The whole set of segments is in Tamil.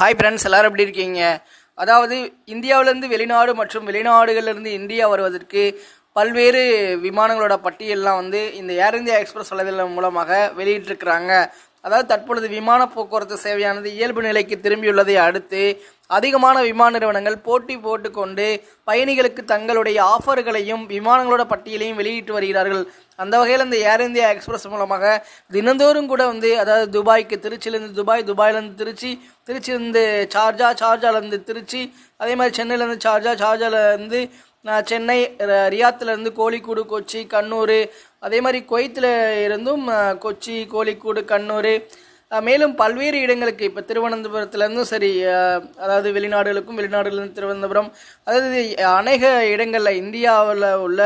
ஹாய் ஃப்ரெண்ட்ஸ் எல்லோரும் எப்படி இருக்கீங்க அதாவது இந்தியாவிலேருந்து வெளிநாடு மற்றும் வெளிநாடுகளிலிருந்து இந்தியா வருவதற்கு பல்வேறு விமானங்களோட பட்டியலெலாம் வந்து இந்த ஏர் இந்தியா எக்ஸ்பிரஸ் வலைதளம் மூலமாக வெளியிட்டிருக்கிறாங்க அதாவது தற்பொழுது விமான போக்குவரத்து சேவையானது இயல்பு நிலைக்கு திரும்பியுள்ளதை அடுத்து அதிகமான விமான நிறுவனங்கள் போட்டி போட்டுக்கொண்டு பயணிகளுக்கு தங்களுடைய ஆஃபர்களையும் விமானங்களோட பட்டியலையும் வெளியிட்டு வருகிறார்கள் அந்த வகையில் இந்த ஏர் இந்தியா எக்ஸ்பிரஸ் மூலமாக தினந்தோறும் கூட வந்து அதாவது துபாய்க்கு திருச்சியிலேருந்து துபாய் துபாயிலேருந்து திருச்சி திருச்சியிலேருந்து சார்ஜா சார்ஜாலேருந்து திருச்சி அதே மாதிரி சென்னையிலேருந்து சார்ஜா சார்ஜாலேருந்து நான் சென்னை ரியாத்துலேருந்து கோழிக்கூடு கொச்சி கண்ணூர் அதே மாதிரி கொய்த்தில் இருந்தும் கொச்சி கோழிக்கூடு கண்ணூர் மேலும் பல்வேறு இடங்களுக்கு இப்போ திருவனந்தபுரத்துலேருந்தும் சரி அதாவது வெளிநாடுகளுக்கும் வெளிநாடுகளிலிருந்து திருவனந்தபுரம் அதாவது அநேக இடங்களில் இந்தியாவில் உள்ள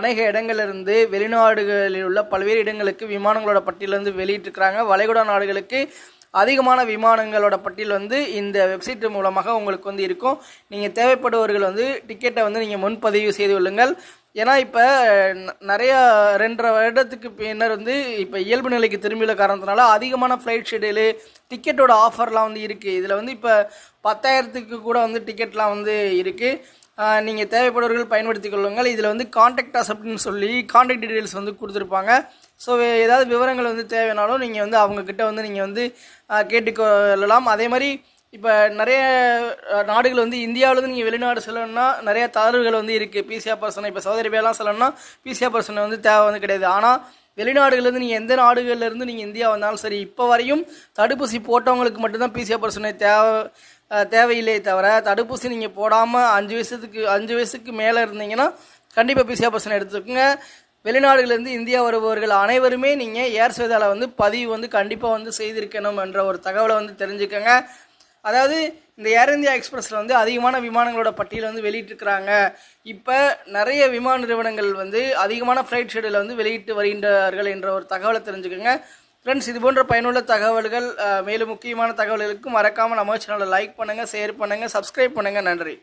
அநேக இடங்கள்லேருந்து வெளிநாடுகளில் உள்ள பல்வேறு இடங்களுக்கு விமானங்களோட பட்டியலேருந்து வெளியிட்டிருக்கிறாங்க வளைகுடா நாடுகளுக்கு அதிகமான விமானங்களோட பட்டியல் வந்து இந்த வெப்சைட் மூலமாக உங்களுக்கு வந்து இருக்கும் நீங்கள் தேவைப்படுவர்கள் வந்து டிக்கெட்டை வந்து நீங்கள் முன்பதிவு செய்து கொள்ளுங்கள் ஏன்னா இப்போ நிறையா ரெண்டரை வருடத்துக்கு பின்னர் வந்து இப்போ இயல்பு நிலைக்கு திரும்பியுள்ள காரணத்தினால அதிகமான ஃப்ளைட் ஷெடியூலு டிக்கெட்டோட ஆஃபர்லாம் வந்து இருக்குது இதில் வந்து இப்போ பத்தாயிரத்துக்கு கூட வந்து டிக்கெட்லாம் வந்து இருக்குது நீங்கள் தேவைப்படுவர்கள் பயன்படுத்தி கொள்ளுங்கள் இதில் வந்து காண்டாக்ட் அஸ் அப்படின்னு சொல்லி காண்டாக்ட் டீட்டெயில்ஸ் வந்து கொடுத்துருப்பாங்க ஸோ ஏதாவது விவரங்கள் வந்து தேவைனாலும் நீங்கள் வந்து அவங்கக்கிட்ட வந்து நீங்கள் வந்து கேட்டுக்கொள்ளலாம் அதே மாதிரி இப்போ நிறைய நாடுகள் வந்து இந்தியாவிலேருந்து நீங்கள் வெளிநாடு செல்லணும்னா நிறைய தளர்வுகள் வந்து இருக்குது பிசிஆர் பர்சனை இப்போ சவுதி அரேபியாலாம் செல்லணும்னா பிசிஆர் பர்சனை வந்து தேவை வந்து கிடையாது ஆனால் வெளிநாடுகள்லேருந்து நீங்கள் எந்த நாடுகள்லேருந்து நீங்கள் இந்தியா வந்தாலும் சரி இப்போ வரையும் தடுப்பூசி போட்டவங்களுக்கு மட்டும்தான் பிசிஆர் பரிசோதனை தேவை தேவையில்லையே தவிர தடுப்பூசி நீங்கள் போடாமல் அஞ்சு வயசுக்கு அஞ்சு வயசுக்கு மேலே இருந்தீங்கன்னா கண்டிப்பாக பிசிஆர் பரிசோதனை எடுத்துக்கோங்க வெளிநாடுகளிலிருந்து இந்தியா வருபவர்கள் அனைவருமே நீங்கள் ஏர் வந்து பதிவு வந்து கண்டிப்பாக வந்து செய்திருக்கணும் என்ற ஒரு தகவலை வந்து தெரிஞ்சுக்கோங்க அதாவது இந்த ஏர் இந்தியா எக்ஸ்பிரஸில் வந்து அதிகமான விமானங்களோட பட்டியல் வந்து வெளியிட்டிருக்கிறாங்க இப்போ நிறைய விமான நிறுவனங்கள் வந்து அதிகமான ஃப்ளைட் ஷெடியூலில் வந்து வெளியிட்டு வருகின்றார்கள் என்ற ஒரு தகவலை தெரிஞ்சுக்கோங்க ஃப்ரெண்ட்ஸ் இது போன்ற பயனுள்ள தகவல்கள் மேலும் முக்கியமான தகவல்களுக்கு மறக்காமல் நம்ம சேனலை லைக் பண்ணுங்கள் ஷேர் பண்ணுங்கள் சப்ஸ்கிரைப் பண்ணுங்கள் நன்றி